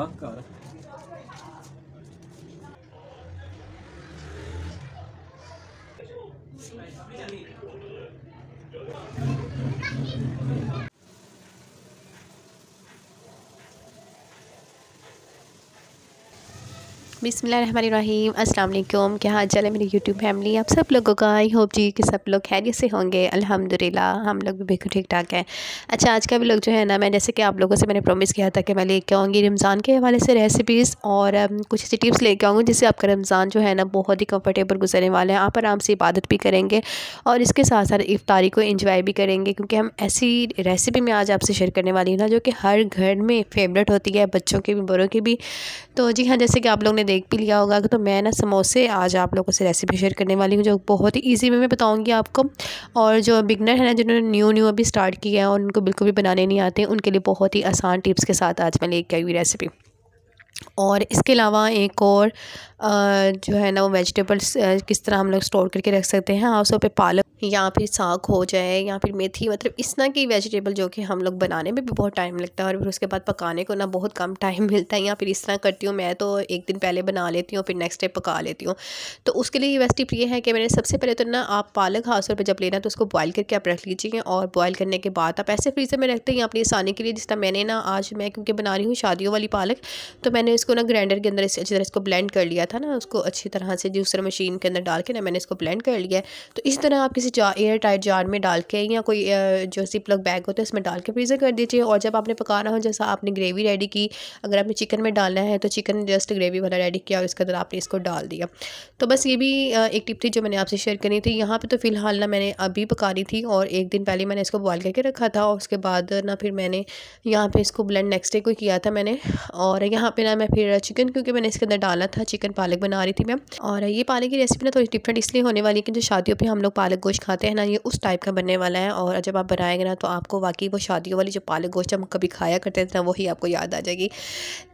Ah, cara. Thank बिसमीम अल्लाम क्या हाल चाल है मेरी यूट्यूब फैमिली आप सब लोगों का आई होप जी कि सब लोग खैरियत से होंगे अल्हम्दुलिल्लाह हम लोग भी बिल्कुल ठीक ठाक हैं अच्छा आज का भी लोग जो है ना मैं जैसे कि आप लोगों से मैंने प्रॉमिस किया था कि मैं लेके आऊँगी रमज़ान के हवाले से रेसिपीज़ और कुछ ऐसी टिप्स लेके आऊँगी जिससे आपका रमज़ान जो है ना बहुत ही कम्फर्टेबल गुजरने वाला है आप आराम से इबादत भी करेंगे और इसके साथ साथ इफ्तारी को इंजॉय भी करेंगे क्योंकि हम ऐसी रेसिपी में आज आपसे शेयर करने वाली हूँ ना जो कि हर घर में फेवरेट होती है बच्चों की भी बड़ों की भी तो जी हाँ जैसे कि आप लोग ने देख देख भी लिया होगा तो मैं ना समोसे आज आप लोगों से रेसिपी शेयर करने वाली हूँ जो बहुत ही ईजी में मैं बताऊँगी आपको और जो बिगनर है ना जिन्होंने न्यू न्यू अभी स्टार्ट किया है और उनको बिल्कुल भी बनाने नहीं आते उनके लिए बहुत ही आसान टिप्स के साथ आज मैं लेके आई हुई रेसिपी और इसके अलावा एक और जो है ना वो वेजिटेबल्स किस तरह हम लोग स्टोर करके रख सकते हैं हाउसों पे पालक या फिर साग हो जाए या फिर मेथी मतलब इस तरह की वेजिटेबल जो कि हम लोग बनाने में भी बहुत टाइम लगता है और फिर उसके बाद पकाने को ना बहुत कम टाइम मिलता है या फिर इस तरह करती हूँ मैं तो एक दिन पहले बना लेती हूँ फिर नेक्स्ट डे पका लेती हूँ तो उसके लिए टिप ये है कि मैंने सबसे पहले तो ना आप पालक खास तौर पर जब लेना तो उसको बॉयल करके आप रख लीजिए और बॉयल करने के बाद आप ऐसे फ्रीज़र में रखते हैं अपनी आसानी के लिए जिस तरह मैंने ना आज मैं क्योंकि बना रही हूँ शादियों वाली पालक तो मैंने इसको ना ग्राइंडर के अंदर अच्छी तरह इसको ब्लेंड कर लिया था ना उसको अच्छी तरह से दूसरे मशीन के अंदर डाल के ना मैंने इसको ब्लेंड कर लिया है तो इस तरह आप किसी किसी जार एयर टाइट जार में डाल के या कोई जो जिप लग बैग होता है उसमें डाल के फ्रीज़र कर दीजिए और जब आपने पकाना हो जैसा आपने ग्रेवी रेडी की अगर आपने चिकन में डालना है तो चिकन जस्ट ग्रेवी वाला रेडी किया और इसके अंदर आपने इसको डाल दिया तो बस ये भी एक टिप थी जो मैंने आपसे शेयर करनी थी यहाँ पर तो फ़िलहाल ना मैंने अभी पकानी थी और एक दिन पहले मैंने इसको बॉयल करके रखा था और उसके बाद ना फिर मैंने यहाँ पर इसको ब्लेंड नेक्स्ट डे को किया था मैंने और यहाँ पर ना मैं फिर चिकन क्योंकि मैंने इसके अंदर डाला था चिकन पालक बना रही थी मैं और ये पालक की रेसिपी ना थोड़ी डिफरेंट इसलिए होने वाली है कि जो शादियों पर हम लोग पालक गोश्त गोश्त खाते हैं ना ये उस टाइप का बनने वाला है और जब आप बनाएंगे ना तो आपको वाकई वो शादियों वाली जो पालक गोश्त हम कभी खाया करते थे ना वही आपको याद आ जाएगी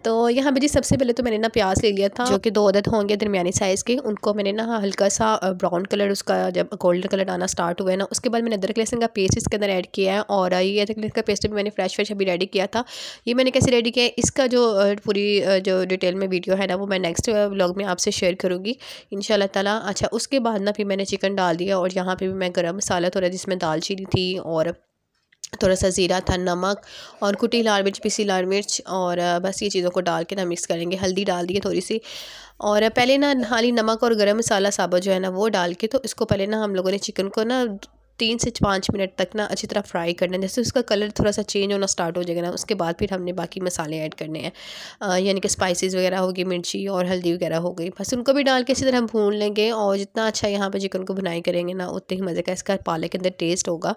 तो यहाँ पर जी सबसे पहले तो मैंने ना प्याज ले लिया था जो कि दो अदद होंगे दरमिया साइज़ के उनको मैंने ना हल्का सा ब्राउन कलर उसका जब गोल्डन कलर आना स्टार्ट हुआ है ना उसके बाद मैंने अदरक लहसन का पेस्ट इसके अंदर ऐड किया है और ये अदरक लहसन का पेस्ट भी मैंने फ्रेश फ्रेश अभी रेडी किया था ये मैंने कैसे रेडी किया है इसका जो पूरी जो डिटेल में वीडियो है ना वो मैं नेक्स्ट ब्लॉग में आपसे शेयर करूँगी इन ताला अच्छा उसके बाद ना फिर मैंने चिकन डाल दिया और यहाँ पर में मैं गरम मसाला थोड़ा जिसमें दालचीनी थी और थोड़ा सा ज़ीरा था नमक और कुटी लाल मिर्च पीसी लाल मिर्च और बस ये चीज़ों को डाल के ना मिक्स करेंगे हल्दी डाल दिए थोड़ी सी और पहले ना खाली नमक और गरम मसाला साबुत जो है ना वो डाल के तो इसको पहले ना हम लोगों ने चिकन को ना तीन से पाँच मिनट तक ना अच्छी तरह फ्राई करना है जैसे उसका कलर थोड़ा सा चेंज होना स्टार्ट हो जाएगा ना उसके बाद फिर हमने बाकी मसाले ऐड करने हैं यानी कि स्पाइसेस वगैरह हो गई मिर्ची और हल्दी वगैरह हो गई बस उनको भी डाल के इसी तरह हम भून लेंगे और जितना अच्छा यहाँ पर चिकन को भुनाई करेंगे ना उतने ही मज़े का इसका पालक के अंदर टेस्ट होगा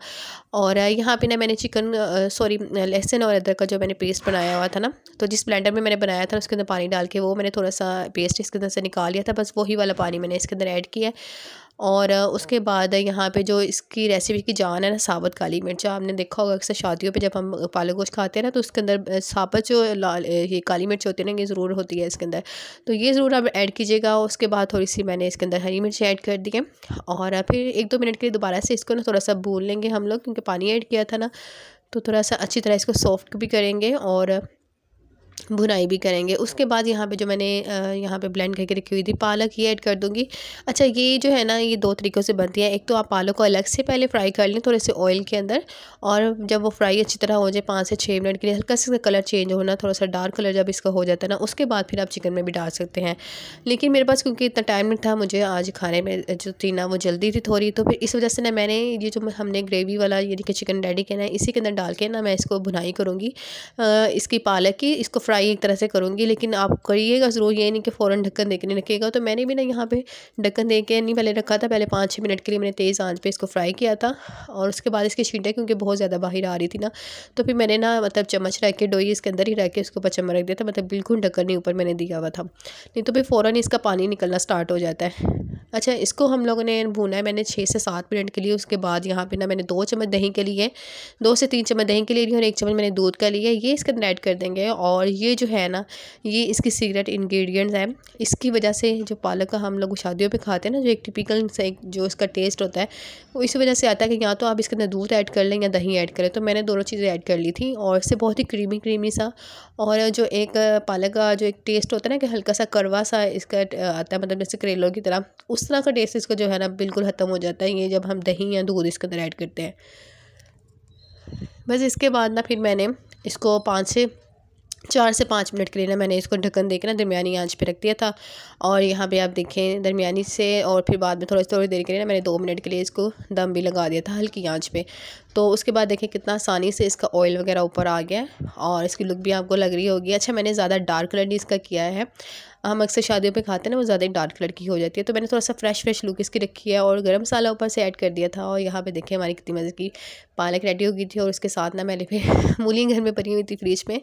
और यहाँ पर ना मैंने चिकन सॉरी लहसुन और अदरक का जो मैंने पेस्ट बनाया हुआ था ना तो जिस ब्लेंडर में मैंने बनाया था उसके अंदर पानी डाल के वो मैंने थोड़ा सा पेस्ट इसके अंदर से निकाल लिया था बस वही वाला पानी मैंने इसके अंदर ऐड किया और उसके हाँ। बाद यहाँ पे जो इसकी रेसिपी की जान है ना साबुत काली मिर्च आपने देखा होगा अक्सर शादियों पे जब हम पालक गोश्त खाते हैं ना तो उसके अंदर साबुत जो लाल ये काली मिर्च होती है ना ये ज़रूर होती है इसके अंदर तो ये ज़रूर आप ऐड कीजिएगा उसके बाद थोड़ी सी मैंने इसके अंदर हरी मिर्च ऐड कर दी है और फिर एक दो मिनट के लिए दोबारा से इसको ना थोड़ा सा भूल लेंगे हम लोग क्योंकि पानी ऐड किया था ना तो थोड़ा सा अच्छी तरह इसको सॉफ्ट भी करेंगे और भुनाई भी करेंगे उसके बाद यहाँ पे जो मैंने यहाँ पे ब्लेंड करके रखी हुई थी पालक ये ऐड कर दूँगी अच्छा ये जो है ना ये दो तरीक़ों से बनती है एक तो आप पालक को अलग से पहले फ्राई कर लें थोड़े से ऑयल के अंदर और जब वो फ्राई अच्छी तरह हो जाए पाँच से छः मिनट के लिए हल्का सा कलर चेंज होना थोड़ा सा डार्क कलर जब इसका हो जाता है ना उसके बाद फिर आप चिकन में भी डाल सकते हैं लेकिन मेरे पास क्योंकि इतना टाइम नहीं था मुझे आज खाने में जो थी ना वो जल्दी थी थोड़ी तो फिर इस वजह से ना मैंने ये जो हमने ग्रेवी वाला यानी कि चिकन डैडी कहना है इसी के अंदर डाल के ना मैं इसको भुनाई करूँगी इसकी पालक की इसको फ्राई फ्राई एक तरह से करूँगी लेकिन आप करिएगा ज़रूर ये नहीं कि फ़ौरन ढक्कन देखने रखिएगा तो मैंने भी ना यहाँ पे ढक्कन दे के नहीं पहले रखा था पहले पाँच छः मिनट के लिए मैंने तेज़ आंच पे इसको फ्राई किया था और उसके बाद इसकी छींटे क्योंकि बहुत ज़्यादा बाहर आ रही थी ना तो फिर मैंने ना मतलब चम्मच रह के डोई इसके अंदर ही रह के उसके ऊपर चम्मच रख दिया था मतलब बिल्कुल ढक्कन नहीं ऊपर मैंने दिया हुआ था नहीं तो फिर फ़ौरन इसका पानी निकलना स्टार्ट हो जाता है अच्छा इसको हम लोगों ने भूना है मैंने छः से सात मिनट के लिए उसके बाद यहाँ पे ना मैंने दो चम्मच दही के लिए दो से तीन चम्मच दही के लिए और एक चम्मच मैंने दूध का लिया ये इसके अंदर ऐड कर देंगे और ये जो है ना ये इसकी सीक्रेट इन्ग्रीडियंट्स हैं इसकी वजह से जो पालक का हम लोग शादियों पर खाते हैं ना जो एक टिपिकल जो इसका टेस्ट होता है वो इस वजह से आता है कि या तो आप इसके अंदर दूध ऐड कर लें या दही ऐड करें तो मैंने दोनों चीज़ें ऐड कर ली थी और इससे बहुत ही क्रीमी क्रीमी सा और जो एक पालक का जो एक टेस्ट होता है ना कि हल्का सा करवा सा इसका आता है मतलब जैसे करेलों की तरह उस तरह का टेस्ट इसका जो है ना बिल्कुल ख़त्म हो जाता है ये जब हम दही या दूध इसके अंदर ऐड करते हैं बस इसके बाद ना फिर मैंने इसको पाँच से चार से पाँच मिनट के लिए ना मैंने इसको ढक्कन देकर ना दरमियानी आंच पे रख दिया था और यहाँ पे आप देखें दरमियानी से और फिर बाद में थोड़ा थोड़ी देर के लिए ना मैंने दो मिनट के लिए इसको दम भी लगा दिया था हल्की आंच पे तो उसके बाद देखें कितना आसानी से इसका ऑयल वगैरह ऊपर आ गया और इसकी लुक भी आपको लग रही होगी अच्छा मैंने ज़्यादा डार्क कलर इसका किया है हम अक्सर शादियों पे खाते हैं ना वो ज़्यादा डार्क कलर की हो जाती है तो मैंने थोड़ा सा फ्रेश फ्रेश लुक इसकी रखी है और गर्म मसाला ऊपर से ऐड कर दिया था और यहाँ पे देखिए हमारी कितनी मज़े की पालक रेडी हो गई थी और उसके साथ ना मैंने फिर मूलियाँ घर में भरी हुई थी फ्रिज में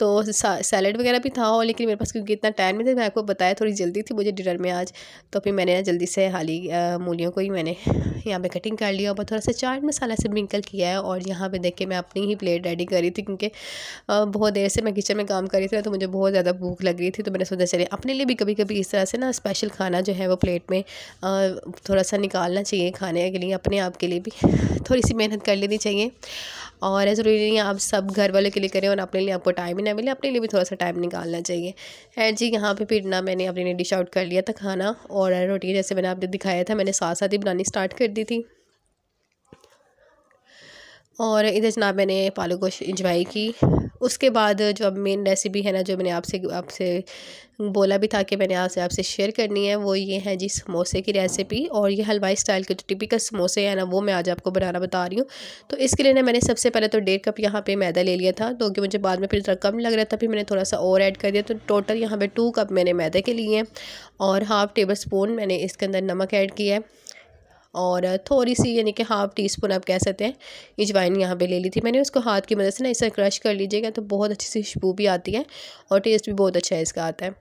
तो सैलड वगैरह भी था और लेकिन मेरे पास क्योंकि इतना टाइम नहीं था मैं आपको बताया थोड़ी जल्दी थी मुझे डिनर में आज तो फिर मैंने ना जल्दी से हाली मूलियों को ही मैंने यहाँ पर कटिंग कर लिया और थोड़ा सा चाट मसाला से मिंकल किया है और यहाँ पर देखे मैं अपनी ही प्लेट रेडी करी थी क्योंकि बहुत देर से मैं किचन में काम कर रही थी तो मुझे बहुत ज़्यादा भूख लग रही थी तो मैंने सोचा चले अपने अपने लिए भी कभी कभी इस तरह से ना स्पेशल खाना जो है वो प्लेट में थोड़ा सा निकालना चाहिए खाने के लिए अपने आप के लिए भी थोड़ी सी मेहनत कर लेनी चाहिए और ज़रूरी नहीं आप सब घर वालों के लिए करें और अपने लिए आपको टाइम ही ना मिले अपने लिए भी थोड़ा सा टाइम निकालना चाहिए है जी यहाँ पे फिर ना मैंने अपने लिए डिश आउट कर लिया था खाना और रोटी जैसे मैंने आपने दिखाया था मैंने साथ साथ ही बनानी स्टार्ट कर दी थी और इधर जनाब मैंने पालक गोश इंजॉय की उसके बाद जो अब मेन रेसिपी है ना जो मैंने आपसे आपसे बोला भी था कि मैंने आपसे आपसे शेयर करनी है वो ये है जी समोसे की रेसिपी और ये हलवाई स्टाइल के जो टिपिकल समोसे हैं ना वो मैं आज आपको बनाना बता रही हूँ तो इसके लिए ना मैंने सबसे पहले तो डेढ़ कप यहाँ पे मैदा ले लिया था तो कि मुझे बाद में फिर थोड़ा कम लग रहा था फिर मैंने थोड़ा सा और ऐड कर दिया तो टोटल यहाँ पर टू कप मैंने मैदे के लिए हैं और हाफ़ टेबल स्पून मैंने इसके अंदर नमक ऐड किया है और थोड़ी सी यानी कि हाफ टी स्पून आप कह सकते हैं इजवाइन यहाँ पे ले ली थी मैंने उसको हाथ की मदद से ना इसे क्रश कर लीजिएगा तो बहुत अच्छी सी खुशबू भी आती है और टेस्ट भी बहुत अच्छा है इसका आता है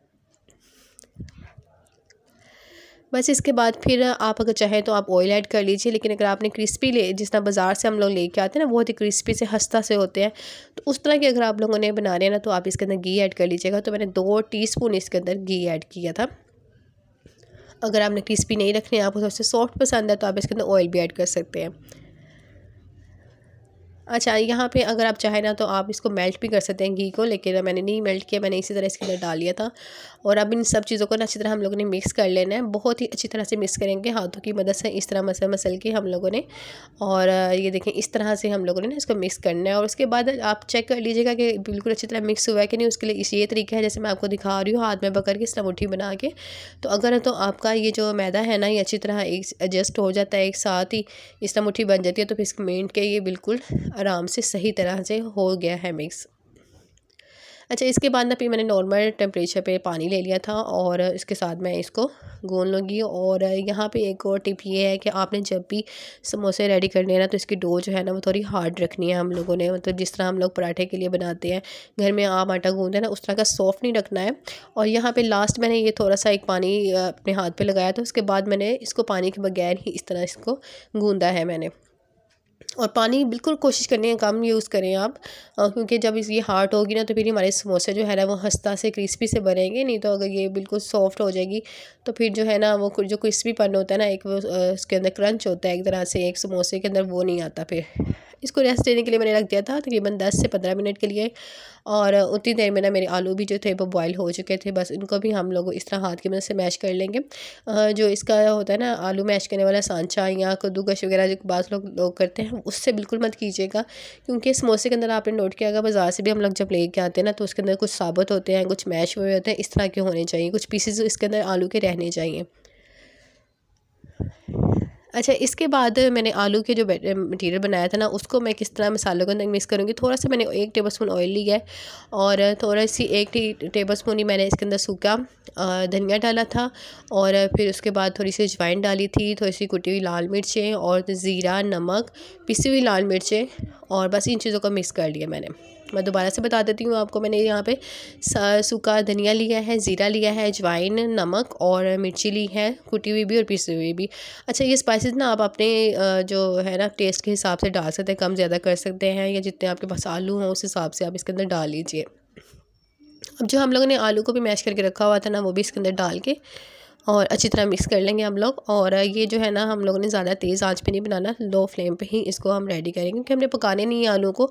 बस इसके बाद फिर आप अगर चाहें तो आप ऑयल ऐड कर लीजिए लेकिन अगर आपने क्रिस्पी ले जिस तरह बाज़ार से हम लोग लेके आते हैं ना बहुत ही क्रिस्पी से हस्ता से होते हैं तो उस तरह के अगर आप लोगों ने बना रहे हैं ना तो आप इसके अंदर घी ऐड कर लीजिएगा तो मैंने दो टीस्पून इसके अंदर घी ऐड किया था अगर आपने क्रिस्पी नहीं रखने आपको सबसे सॉफ्ट पसंद है तो आप इसके अंदर ऑयल भी ऐड कर सकते हैं अच्छा यहाँ पे अगर आप चाहें ना तो आप इसको मेल्ट भी कर सकते हैं घी को लेकिन मैंने नहीं मेल्ट किया मैंने इसी तरह इसके अंदर डाल लिया था और अब इन सब चीज़ों को ना अच्छी तरह हम लोगों ने मिक्स कर लेना है बहुत ही अच्छी तरह से मिक्स करेंगे हाथों की मदद से इस तरह मसल मसल के हम लोगों ने और ये देखें इस तरह से हम लोगों ने ना इसको मिक्स करना है और उसके बाद आप चेक कर लीजिएगा कि बिल्कुल अच्छी तरह मिक्स हुआ है कि नहीं उसके लिए ये तरीका है जैसे मैं आपको दिखा रही हूँ हाथ में पकड़ के इस तरह बना के तो अगर तो आपका ये जो मैदा है ना ये अच्छी तरह एडजस्ट हो जाता है एक साथ ही इस तरह मुठ्ठी बन जाती है तो फिर इसमेंट के ये बिल्कुल आराम से सही तरह से हो गया है मिक्स अच्छा इसके बाद ना फिर मैंने नॉर्मल टेम्परेचर पे पानी ले लिया था और इसके साथ मैं इसको गून लूँगी और यहाँ पे एक और टिप ये है कि आपने जब भी समोसे रेडी करने हैं ना तो इसकी डो जो है ना वो थोड़ी हार्ड रखनी है हम लोगों ने मतलब जिस तरह हम लोग पराठे के लिए बनाते हैं घर में आम आटा गूंदते हैं ना उस तरह का सॉफ्ट नहीं रखना है और यहाँ पर लास्ट मैंने ये थोड़ा सा एक पानी अपने हाथ पर लगाया था उसके बाद मैंने इसको पानी के बगैर ही इस तरह इसको गूँधा है मैंने और पानी बिल्कुल कोशिश करनी है कम यूज़ करें आप क्योंकि जब ये हार्ड होगी ना तो फिर हमारे समोसे जो है ना वो हंसता से क्रिस्पी से बनेंगे नहीं तो अगर ये बिल्कुल सॉफ्ट हो जाएगी तो फिर जो है ना वो जो क्रिस्पीपन होता है ना एक वो उसके अंदर क्रंच होता है एक तरह से एक समोसे के अंदर वो नहीं आता फिर इसको रेस्ट देने के लिए मैंने रख दिया था तकरीबन दस से पंद्रह मिनट के लिए और उतनी देर में ना मेरे आलू भी जो थे वो बॉयल हो चुके थे बस इनको भी हम लोग इस तरह हाथ की मदद से मैश कर लेंगे जो इसका होता है ना आलू मैश करने वाला सांचा या कद्दूकश वगैरह जो बात लोग लोग करते हैं उससे बिल्कुल मत कीजिएगा क्योंकि समोसे के अंदर आपने नोट किया अगर बाज़ार से भी हम लोग जब लेके आते हैं ना तो उसके अंदर कुछ साबुत होते हैं कुछ मैश हुए होते हैं इस तरह के होने चाहिए कुछ पीसेज इसके अंदर आलू के रहने चाहिए अच्छा इसके बाद मैंने आलू के जो मटेरियल बनाया था ना उसको मैं किस तरह मसालों के अंदर मिक्स करूँगी थोड़ा सा मैंने एक टेबल स्पून ऑयल लिया है और थोड़ा सी एक टेबल स्पून ही मैंने इसके अंदर सूखा धनिया डाला था और फिर उसके बाद थोड़ी सी अजवाइन डाली थी थोड़ी सी कुटी हुई लाल मिर्चें और ज़ीरा नमक पिसी हुई लाल मिर्चें और बस इन चीज़ों को मिक्स कर लिया मैंने मैं दोबारा से बता देती हूँ आपको मैंने यहाँ पे सूखा धनिया लिया है ज़ीरा लिया है अजवाइन नमक और मिर्ची ली है कुटी हुई भी और पीसी हुई भी अच्छा ये स्पाइसेस ना आप अपने जो है ना टेस्ट के हिसाब से डाल सकते हैं कम ज़्यादा कर सकते हैं या जितने आपके पास आलू हों उस हिसाब से आप इसके अंदर डाल लीजिए अब जो हम लोगों ने आलू को भी मैश करके रखा हुआ था ना वो भी इसके अंदर डाल के और अच्छी तरह मिक्स कर लेंगे हम लोग और ये जो है ना हम लोगों ने ज़्यादा तेज़ आंच पे नहीं बनाना लो फ्लेम पे ही इसको हम रेडी करेंगे क्योंकि हमने पकाने नहीं है आलू को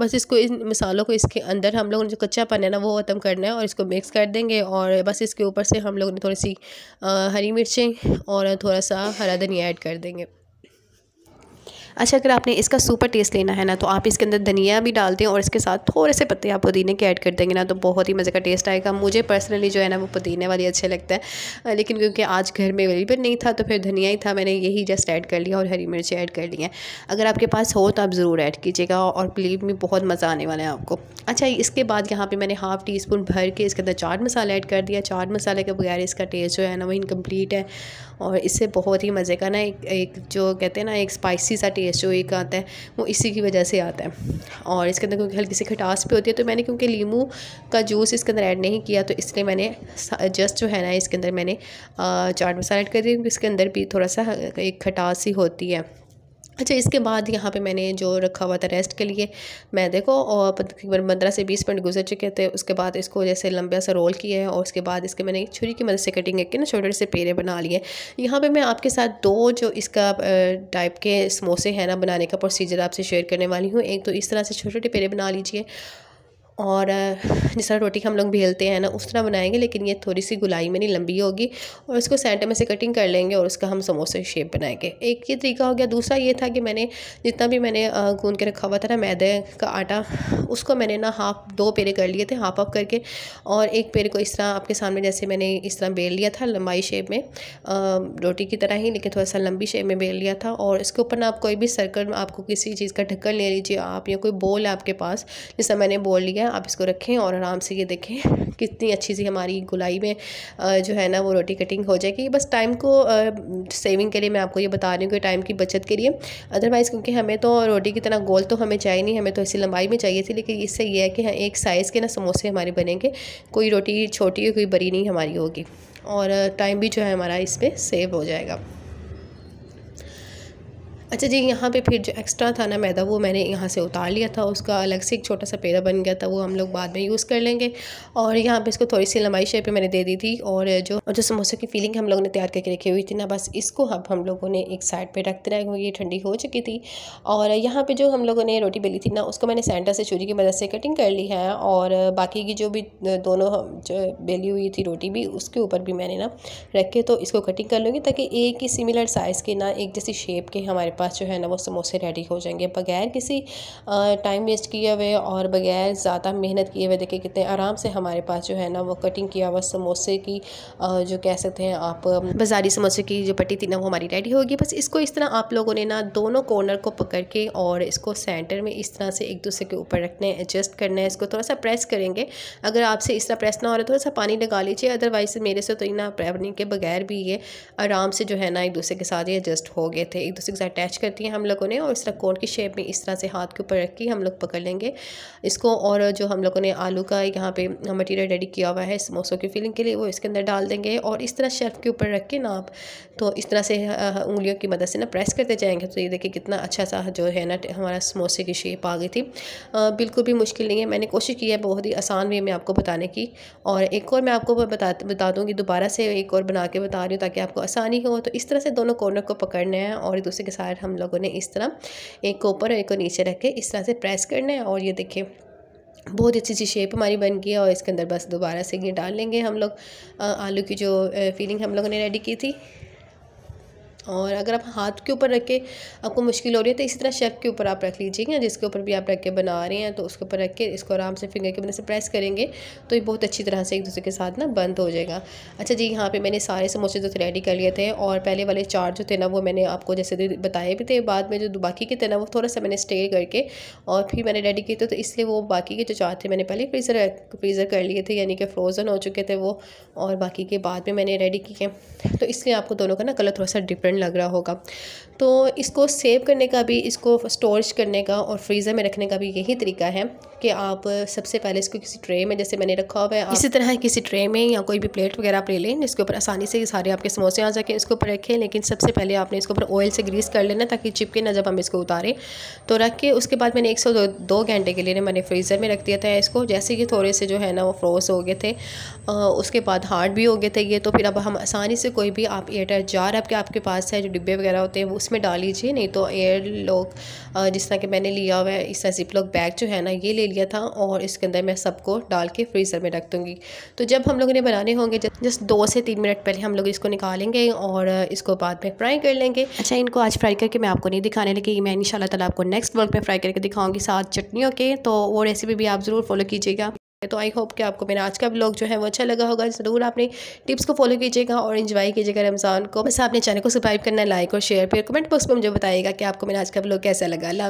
बस इसको इन मसालों को इसके अंदर हम लोगों ने जो कच्चापन है ना वो ख़त्म करना है और इसको मिक्स कर देंगे और बस इसके ऊपर से हम लोगों ने थोड़ी सी हरी मिर्चें और थोड़ा सा हरा धनिया ऐड कर देंगे अच्छा अगर आपने इसका सुपर टेस्ट लेना है ना तो आप इसके अंदर धनिया भी डालते हैं और इसके साथ थोड़े से पत्ते आप पुदीने के ऐड कर देंगे ना तो बहुत ही मज़े का टेस्ट आएगा मुझे पर्सनली जो है ना वो पुदीने वाली अच्छे लगता है लेकिन क्योंकि आज घर में अवेलेबल नहीं था तो फिर धनिया ही था मैंने यही जस्ट ऐड कर लिया और हरी मिर्ची ऐड कर ली है अगर आपके पास हो तो आप ज़रूर ऐड कीजिएगा और प्लीव में बहुत मज़ा आने वाला है आपको अच्छा इसके बाद यहाँ पर मैंने हाफ़ टी स्पून भर के इसके अंदर चाट मसाला ऐड कर दिया चाट मसाले के बगैर इसका टेस्ट जो है ना वो इनकम्प्लीट है और इससे बहुत ही मज़े का ना एक, एक जो कहते हैं ना एक स्पाइसी सा टेस्ट पीएसओ एक आता है वो इसी की वजह से आता है और इसके अंदर क्योंकि हल्की सी खटास भी होती है तो मैंने क्योंकि लीमू का जूस इसके अंदर ऐड नहीं किया तो इसलिए मैंने जस्ट जो है ना इसके अंदर मैंने चाट मसाला ऐड कर दिया क्योंकि इसके अंदर भी थोड़ा सा एक खटास ही होती है अच्छा इसके बाद यहाँ पे मैंने जो रखा हुआ था रेस्ट के लिए मैं देखो और तकरीबन पंद्रह से बीस मिनट गुजर चुके थे उसके बाद इसको जैसे लंबे सा रोल किया है और उसके बाद इसके मैंने छुरी की मदद से कटिंग करके ना छोटे से पेड़े बना लिए यहाँ पे मैं आपके साथ दो जो इसका टाइप के समोसे हैं ना बनाने का प्रोसीजर आपसे शेयर करने वाली हूँ एक तो इस तरह से छोटे छोटे पेड़े बना लीजिए और जिस तरह रोटी हम लोग बेलते हैं ना उस तरह बनाएंगे लेकिन ये थोड़ी सी गुलाई में नहीं लंबी होगी और इसको सेंटर में से कटिंग कर लेंगे और उसका हम समोसे शेप बनाएंगे एक ये तरीका हो गया दूसरा ये था कि मैंने जितना भी मैंने गून के रखा हुआ था ना मैदे का आटा उसको मैंने ना हाफ दो पेरे कर लिए थे हाफ अप करके और एक पेरे को इस तरह आपके सामने जैसे मैंने इस तरह बेल लिया था लंबाई शेप में रोटी की तरह ही लेकिन थोड़ा सा लंबी शेप में बेल लिया था और इसके ऊपर ना आप कोई भी सर्कल आपको किसी चीज़ का ढक्कन ले लीजिए आप या कोई बोल है आपके पास जैसा मैंने बोल लिया आप इसको रखें और आराम से ये देखें कितनी अच्छी सी हमारी गुलाई में जो है ना वो रोटी कटिंग हो जाएगी बस टाइम को सेविंग के लिए मैं आपको ये बता रही हूँ कि टाइम की बचत के लिए अदरवाइज़ क्योंकि हमें तो रोटी की तरह गोल तो हमें चाहिए नहीं हमें तो ऐसी लंबाई में चाहिए थी लेकिन इससे यह है कि हाँ, एक साइज़ के ना समोसे हमारे बनेंगे कोई रोटी छोटी कोई बड़ी नहीं हमारी होगी और टाइम भी जो है हमारा इस पर सेव हो जाएगा अच्छा जी यहाँ पे फिर जो एक्स्ट्रा था ना मैदा वो मैंने यहाँ से उतार लिया था उसका अलग से एक छोटा सा पेड़ा बन गया था वो हम लोग बाद में यूज़ कर लेंगे और यहाँ पे इसको थोड़ी सी लंबाई शेप पे मैंने दे दी थी और जो जो समोसे की फीलिंग हम लोगों ने तैयार करके रखी हुई थी ना बस इसको अब हम लोगों ने एक साइड पर रख दिया क्योंकि ठंडी हो चुकी थी और यहाँ पर जो हम लोगों ने रोटी बेली थी ना उसको मैंने सेंटर से चूरी की मदद से कटिंग कर ली है और बाकी की जो भी दोनों जो बेली हुई थी रोटी भी उसके ऊपर भी मैंने ना रखे तो इसको कटिंग कर लूँगी ताकि एक ही सिमिलर साइज़ के ना एक जैसी शेप के हमारे पास जो है ना वो समोसे रेडी हो जाएंगे बगैर किसी टाइम वेस्ट किए हुए और बगैर ज़्यादा मेहनत किए हुए देखिए कितने आराम से हमारे पास जो है ना वो कटिंग किया हुआ समोसे की जो कह सकते हैं आप बाजारी समोसे की जो पट्टी थी ना वो हमारी रेडी होगी बस इसको इस तरह आप लोगों ने ना दोनों कॉर्नर को पकड़ के और इसको सेंटर में इस तरह से एक दूसरे के ऊपर रखना है एडजस्ट करना है इसको थोड़ा सा प्रेस करेंगे अगर आपसे इस तरह प्रेस ना हो रहा है थोड़ा सा पानी लगा लीजिए अदरवाइज मेरे से तो ना के बगैर भी ये आराम से जो है ना एक दूसरे के साथ ही एडजस्ट हो गए थे एक दूसरे के साथ अटैच कर दिए हम लोगों ने और इस तरह कोन की शेप में इस तरह से हाथ के ऊपर रख के हम लोग पकड़ लेंगे इसको और जो हम लोगों ने आलू का यहाँ पे मटेरियल रेडी किया हुआ है समोसों की फिलिंग के लिए वो इसके अंदर डाल देंगे और इस तरह शेल्फ के ऊपर रख के ना आप तो इस तरह से उंगलियों की मदद से ना प्रेस करते जाएंगे तो ये देखिए कितना अच्छा सा जो है ना हमारा समोसे की शेप आ गई थी बिल्कुल भी मुश्किल नहीं है मैंने कोशिश की है बहुत ही आसान वे में आपको बताने की और एक और मैं आपको बता बता दूँगी दोबारा से एक और बना के बता रही हूँ ताकि आपको आसानी हो तो इस तरह से दोनों कॉर्नर को पकड़ना है और एक दूसरे के साथ पर हम लोगों ने इस तरह एक को ऊपर और एक को नीचे रख के इस तरह से प्रेस करना है और ये देखिए बहुत अच्छी अच्छी शेप हमारी बन गई है और इसके अंदर बस दोबारा से ये डाल लेंगे हम लोग आलू की जो फीलिंग हम लोगों ने रेडी की थी और अगर आप हाथ के ऊपर रख के आपको मुश्किल हो रही है तो इसी तरह शेफ़ के ऊपर आप रख लीजिएगा या जिसके ऊपर भी आप रख के बना रहे हैं तो उसके ऊपर रख के इसको आराम से फिंगर के मदद से प्रेस करेंगे तो ये बहुत अच्छी तरह से एक दूसरे के साथ ना बंद हो जाएगा अच्छा जी यहाँ पर मैंने सारे समोसे जो थे रेडी कर लिए थे और पहले वाले चार जो थे ना वो मैंने आपको जैसे बताए भी थे बाद में जो बाकी के थे ना वो थोड़ा सा मैंने स्टे करके और फिर मैंने रेडी किए थे तो इसलिए वो बाकी के जो चार थे मैंने पहले फ्रीज़र फ्रीज़र कर लिए थे यानी कि फ्रोज़न हो चुके थे वो और बाकी के बाद में मैंने रेडी किए तो इसलिए आपको दोनों का ना कलर थोड़ा सा डिफरेंट लग रहा होगा तो इसको सेव करने का भी इसको स्टोरेज करने का और फ्रीज़र में रखने का भी यही तरीका है कि आप सबसे पहले इसको किसी ट्रे में जैसे मैंने रखा हुआ है इसी तरह किसी ट्रे में या कोई भी प्लेट वगैरह आप ले लें इसके ऊपर आसानी से सारे आपके समोसे आ जाके इसके ऊपर रखें लेकिन सबसे पहले आपने इसके ऊपर ऑयल से ग्रीस कर लेना ताकि चिपके ना जब हम इसको उतारें तो रख के उसके बाद मैंने एक सौ दो घंटे के लिए मैंने फ्रीज़र में रख दिया था इसको जैसे कि थोड़े से जो है ना वो फ्रोज हो गए थे उसके बाद हार्ड भी हो गए थे ये तो फिर अब हम आसानी से कोई भी आप एयर जार आपके आपके पास है जो डिब्बे वगैरह होते हैं वो उसमें डाल लीजिए नहीं तो एयर लॉक जिस तरह के मैंने लिया हुआ है इस तरह जिप लॉक बैग जो है ना ये ले लिया था और इसके अंदर मैं सबको डाल के फ्रीज़र में रख दूँगी तो जब हम लोगों ने बनाने होंगे जस्ट दो से तीन मिनट पहले हम लोग इसको निकालेंगे और इसको बाद में फ्राई कर लेंगे अच्छा इनको आज फ्राई करके मैं आपको नहीं दिखाने लगी मैं इन शाला आपको नेक्स्ट वर्क में फ्राई करके दिखाऊँगी साथ चटनियों के तो वो रेसिपी भी आप ज़रूर फॉलो कीजिएगा तो आई होप कि आपको मेरा आज का ब्लॉग जो है वो अच्छा लगा होगा ज़रूर आपने टिप्स को फॉलो कीजिएगा और एंजॉय कीजिएगा रमज़ान को बस आपने चैनल को सब्सक्राइब करना लाइक और शेयर फिर कमेंट बॉक्स में मुझे बताइएगा कि आपको मेरा आज का ब्लॉग कैसा लगा